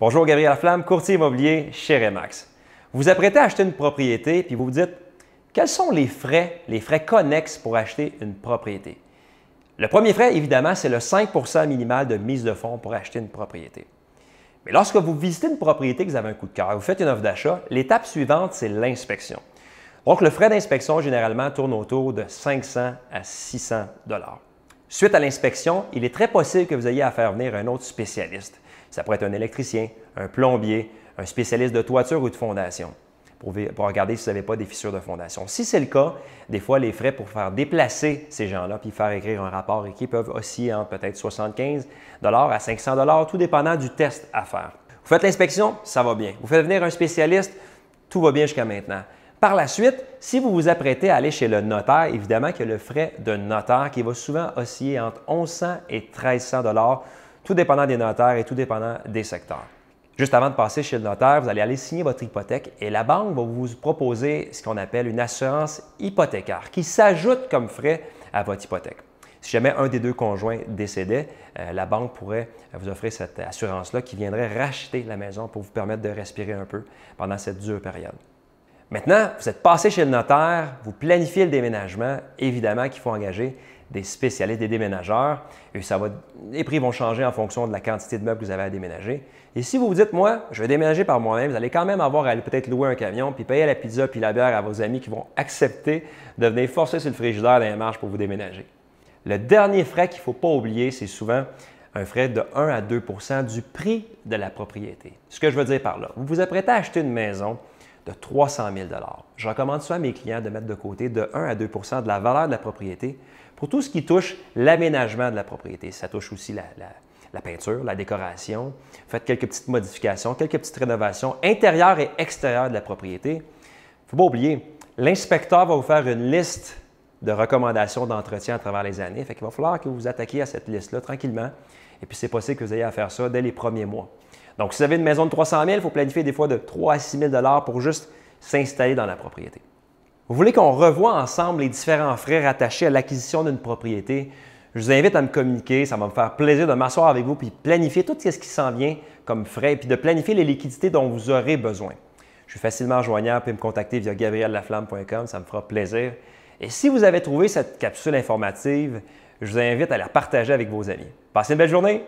Bonjour, Gabriel Flamme, courtier immobilier chez Remax. Vous vous apprêtez à acheter une propriété, puis vous vous dites, quels sont les frais, les frais connexes pour acheter une propriété? Le premier frais, évidemment, c'est le 5 minimal de mise de fonds pour acheter une propriété. Mais lorsque vous visitez une propriété que vous avez un coup de cœur, vous faites une offre d'achat, l'étape suivante, c'est l'inspection. Donc, le frais d'inspection, généralement, tourne autour de 500 à 600 Suite à l'inspection, il est très possible que vous ayez à faire venir un autre spécialiste. Ça pourrait être un électricien, un plombier, un spécialiste de toiture ou de fondation pour, regarder si vous n'avez pas des fissures de fondation. Si c'est le cas, des fois, les frais pour faire déplacer ces gens-là puis faire écrire un rapport qui peuvent osciller entre peut-être 75 à 500 tout dépendant du test à faire. Vous faites l'inspection, ça va bien. Vous faites venir un spécialiste, tout va bien jusqu'à maintenant. Par la suite, si vous vous apprêtez à aller chez le notaire, évidemment qu'il y a le frais d'un notaire qui va souvent osciller entre 1100 et 1300 tout dépendant des notaires et tout dépendant des secteurs. Juste avant de passer chez le notaire, vous allez aller signer votre hypothèque et la banque va vous proposer ce qu'on appelle une assurance hypothécaire qui s'ajoute comme frais à votre hypothèque. Si jamais un des deux conjoints décédait, euh, la banque pourrait vous offrir cette assurance-là qui viendrait racheter la maison pour vous permettre de respirer un peu pendant cette dure période. Maintenant, vous êtes passé chez le notaire, vous planifiez le déménagement, évidemment qu'il faut engager des spécialistes, des déménageurs. Et les prix vont changer en fonction de la quantité de meubles que vous avez à déménager. Et si vous vous dites, moi, je vais déménager par moi-même, vous allez quand même avoir à peut-être louer un camion, puis payer la pizza, puis la bière à vos amis qui vont accepter de venir forcer sur le frigidaire dans les marches pour vous déménager. Le dernier frais qu'il ne faut pas oublier, c'est souvent un frais de 1 à 2 du prix de la propriété. Ce que je veux dire par là, vous vous apprêtez à acheter une maison, de 300 000 Je recommande ça à mes clients de mettre de côté de 1 à 2 de la valeur de la propriété pour tout ce qui touche l'aménagement de la propriété. Ça touche aussi la, peinture, la décoration. Faites quelques petites modifications, quelques petites rénovations intérieures et extérieures de la propriété. Il ne faut pas oublier, l'inspecteur va vous faire une liste de recommandations d'entretien à travers les années. Fait qu'il va falloir que vous vous attaquiez à cette liste-là tranquillement. Et puis, c'est possible que vous ayez à faire ça dès les premiers mois. Donc, si vous avez une maison de 300 000, il faut planifier des fois de 3 à 6 000 pour juste s'installer dans la propriété. Vous voulez qu'on revoie ensemble les différents frais rattachés à l'acquisition d'une propriété? Je vous invite à me communiquer, ça va me faire plaisir de m'asseoir avec vous puis planifier tout ce qui s'en vient comme frais puis de planifier les liquidités dont vous aurez besoin. Je suis facilement joignable, puis me contacter via gabriellaflamme.com, ça me fera plaisir. Et si vous avez trouvé cette capsule informative, je vous invite à la partager avec vos amis. Passez une belle journée!